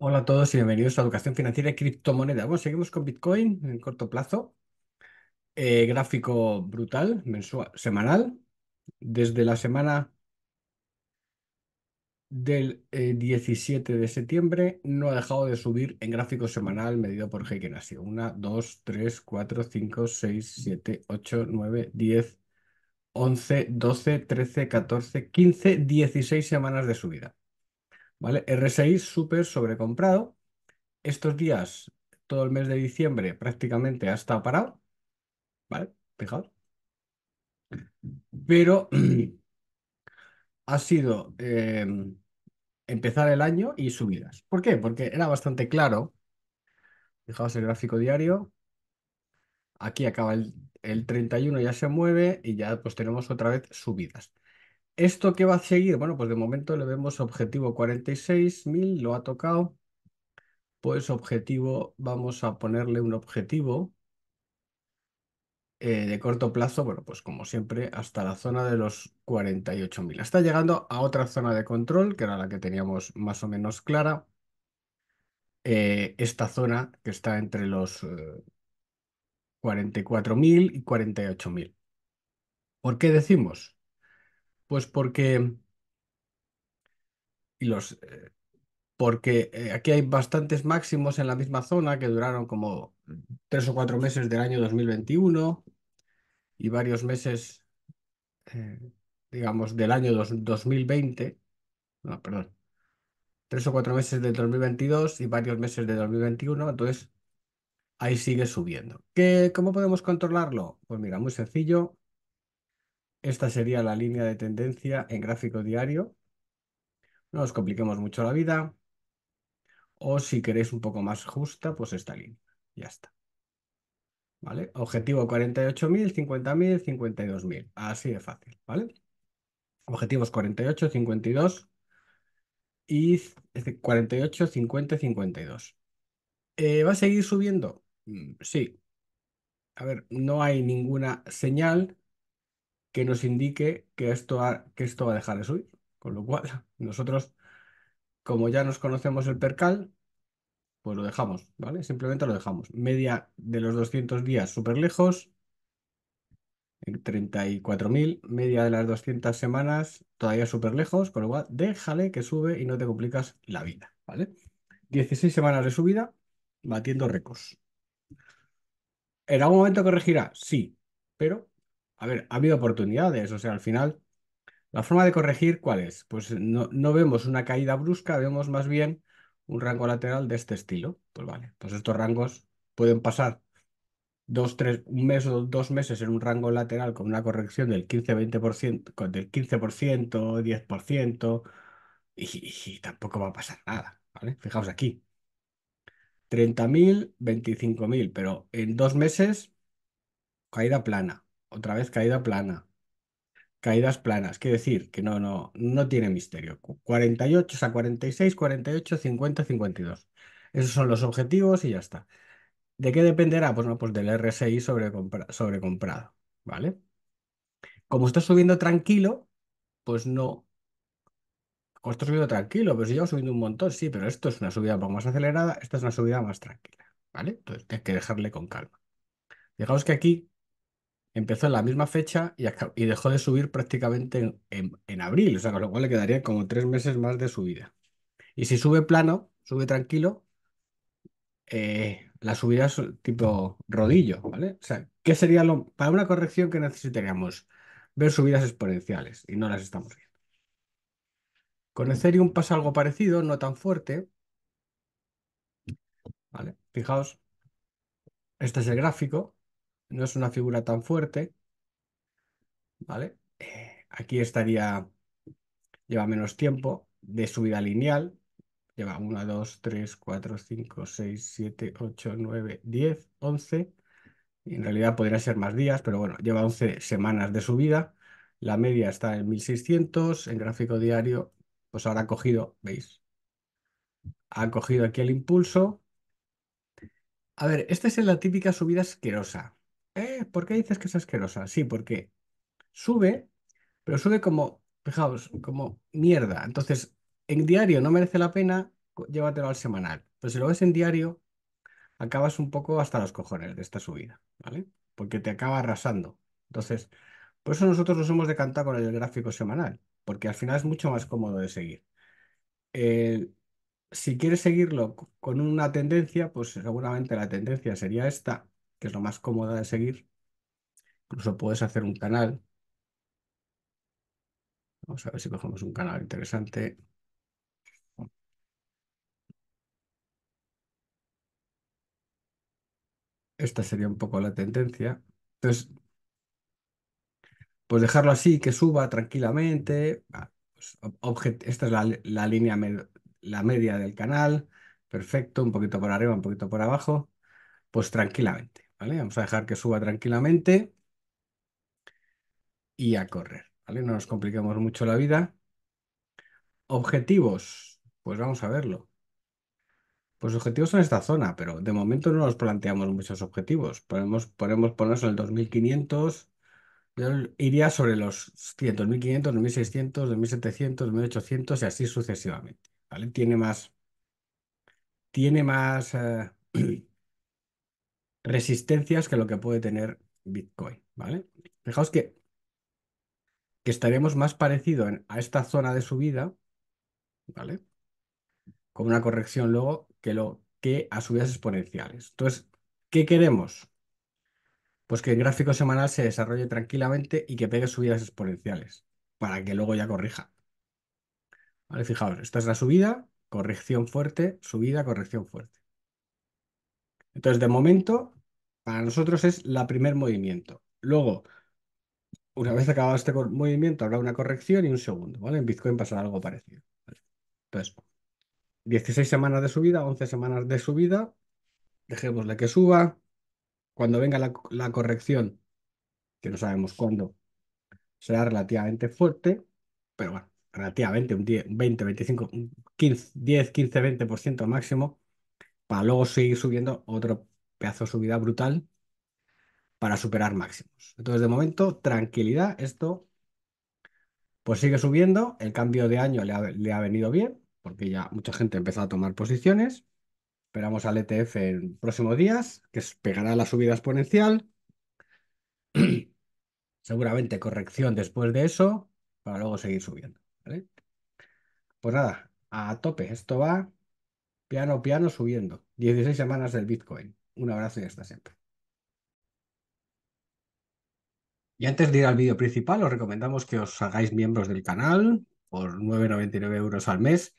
Hola a todos y bienvenidos a Educación Financiera y Criptomoneda. Bueno, seguimos con Bitcoin en corto plazo. Eh, gráfico brutal, mensual, semanal. Desde la semana del 17 eh, de septiembre no ha dejado de subir en gráfico semanal medido por Heiken. Ha sido 1, 2, 3, 4, 5, 6, 7, 8, 9, 10, 11, 12, 13, 14, 15, 16 semanas de subida. ¿vale? R6 súper sobrecomprado. Estos días, todo el mes de diciembre, prácticamente ha estado parado, ¿vale? Fijaos. Pero ha sido em, empezar el año y subidas. ¿Por qué? Porque era bastante claro. Fijaos el gráfico diario. Aquí acaba el, 31, ya se mueve y ya pues tenemos otra vez subidas. ¿Esto qué va a seguir? Bueno, pues de momento le vemos objetivo 46.000, lo ha tocado. Pues objetivo, vamos a ponerle un objetivo eh, de corto plazo, bueno, pues como siempre, hasta la zona de los 48.000. Está llegando a otra zona de control, que era la que teníamos más o menos clara. Eh, esta zona que está entre los 44.000 eh, y 48.000. ¿Por qué decimos? Pues porque, y los, eh, porque eh, aquí hay bastantes máximos en la misma zona que duraron como tres o cuatro meses del año 2021 y varios meses, eh, digamos, del año 2020, no, perdón, tres o cuatro meses del 2022 y varios meses del 2021, entonces ahí sigue subiendo. ¿Cómo podemos controlarlo? Pues mira, muy sencillo, esta sería la línea de tendencia en gráfico diario. No os compliquemos mucho la vida. O si queréis un poco más justa, pues esta línea. Ya está. ¿Vale? Objetivo 48.000, 50.000, 52.000. Así de fácil, ¿vale? Objetivos 48, 52 y 48, 50, 52. ¿Va a seguir subiendo? Mm, sí. A ver, no hay ninguna señal que nos indique que esto, que esto va a dejar de subir. Con lo cual, nosotros, como ya nos conocemos el percal, pues lo dejamos, ¿vale? Simplemente lo dejamos. Media de los 200 días súper lejos, 34.000, media de las 200 semanas todavía súper lejos, con lo cual déjale que sube y no te complicas la vida, ¿vale? 16 semanas de subida, batiendo récords. ¿En algún momento corregirá? Sí, pero a ver, ha habido oportunidades, o sea, al final, la forma de corregir, ¿cuál es? Pues no, vemos una caída brusca, vemos más bien un rango lateral de este estilo. Pues vale, pues estos rangos pueden pasar dos, tres, un mes o dos meses en un rango lateral con una corrección del 15-20%, del 15%, 10%, y, y, tampoco va a pasar nada, ¿vale? Fijaos aquí. 30.000, 25.000, pero en dos meses caída plana. Otra vez caída plana. Caídas planas, quiere decir que no, no, no tiene misterio. 48, o sea, 46, 48, 50, 52. Esos son los objetivos y ya está. ¿De qué dependerá? Pues no, pues del RSI sobre, ¿vale? Como está subiendo tranquilo, pues no. Como está subiendo tranquilo, pero si yo subiendo un montón, sí, pero esto es una subida un poco más acelerada, esta es una subida más tranquila, ¿vale? Entonces hay que dejarle con calma. Fijaos que aquí empezó en la misma fecha y, dejó de subir prácticamente en, abril, o sea, con lo cual le quedaría como tres meses más de subida. Y si sube plano, sube tranquilo, eh, la subida es tipo rodillo, ¿vale? O sea, ¿qué sería lo, para una corrección que necesitaríamos? Ver subidas exponenciales y no las estamos viendo. Con un pasa algo parecido, no tan fuerte. ¿Vale? Fijaos, este es el gráfico, no es una figura tan fuerte, ¿vale? Eh, aquí estaría, lleva menos tiempo de subida lineal, lleva 1, 2, 3, 4, 5, 6, 7, 8, 9, 10, 11, en realidad podría ser más días, pero bueno, lleva 11 semanas de subida, la media está en 1600, en gráfico diario, pues ahora ha cogido, ¿veis? Ha cogido aquí el impulso. A ver, esta es la típica subida asquerosa, eh, ¿por qué dices que es asquerosa? Sí, porque sube, pero sube como, fijaos, como mierda. Entonces, en diario no merece la pena, llévatelo al semanal. Pero si lo ves en diario, acabas un poco hasta los cojones de esta subida, ¿vale? Porque te acaba arrasando. Entonces, por eso nosotros nos hemos decantado con el gráfico semanal, porque al final es mucho más cómodo de seguir. si quieres seguirlo con una tendencia, pues seguramente la tendencia sería esta, que es lo más cómoda de seguir. Incluso puedes hacer un canal. Vamos a ver si cogemos un canal interesante. Esta sería un poco la tendencia. Entonces, pues dejarlo así, que suba tranquilamente. Pues esta es la, línea, la media del canal. Perfecto, un poquito por arriba, un poquito por abajo. Pues tranquilamente. Vamos a dejar que suba tranquilamente y a correr, ¿vale? No nos compliquemos mucho la vida. Objetivos, pues vamos a verlo. Pues objetivos en esta zona, pero de momento no nos planteamos muchos objetivos. Podemos, podemos ponernos en el 2500, yo iría sobre los 100, 1500, 2600, 2700, 1800 y así sucesivamente, ¿vale? Tiene más, tiene más... Eh, resistencias que lo que puede tener Bitcoin, ¿vale? Fijaos que, que estaremos más parecido a esta zona de subida, ¿vale? Con una corrección luego que, lo, que a subidas exponenciales. Entonces, ¿qué queremos? Pues que el gráfico semanal se desarrolle tranquilamente y que pegue subidas exponenciales para que luego ya corrija. ¿Vale? Fijaos, esta es la subida, corrección fuerte, subida, corrección fuerte. Entonces, de momento, para nosotros es la primer movimiento. Luego, una vez acabado este movimiento, habrá una corrección y un segundo, ¿vale? En Bitcoin pasará algo parecido. Entonces, 16 semanas de subida, 11 semanas de subida, dejémosle que suba. Cuando venga la, corrección, que no sabemos cuándo, será relativamente fuerte, pero bueno, relativamente un 10, 20, 25, 15, 10, 15, 20% máximo, para luego seguir subiendo otro pedazo subida brutal para superar máximos. Entonces, de momento, tranquilidad, esto pues sigue subiendo, el cambio de año le ha, venido bien, porque ya mucha gente empezó a tomar posiciones, esperamos al ETF en próximos días, que pegará la subida exponencial, seguramente corrección después de eso, para luego seguir subiendo. Pues nada, a tope, esto va piano, piano subiendo, 16 semanas del Bitcoin. Un abrazo y hasta siempre. Y antes de ir al vídeo principal, os recomendamos que os hagáis miembros del canal por 9,99 euros al mes.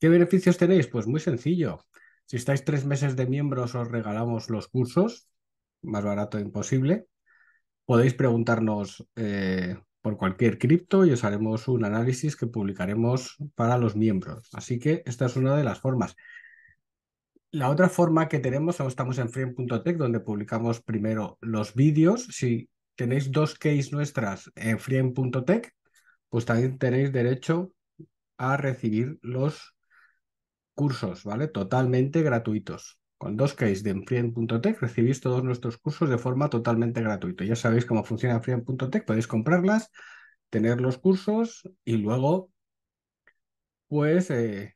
¿Qué beneficios tenéis? Pues muy sencillo. Si estáis tres meses de miembros, os regalamos los cursos, más barato imposible. Podéis preguntarnos eh, por cualquier cripto y os haremos un análisis que publicaremos para los miembros. Así que esta es una de las formas. La otra forma que tenemos, estamos en freem.tech, donde publicamos primero los vídeos. Si tenéis dos case nuestras en freem.tech, pues también tenéis derecho a recibir los cursos, ¿vale? Totalmente gratuitos. Con dos case de freem.tech recibís todos nuestros cursos de forma totalmente gratuita. Ya sabéis cómo funciona freem.tech. podéis comprarlas, tener los cursos y luego, pues, eh,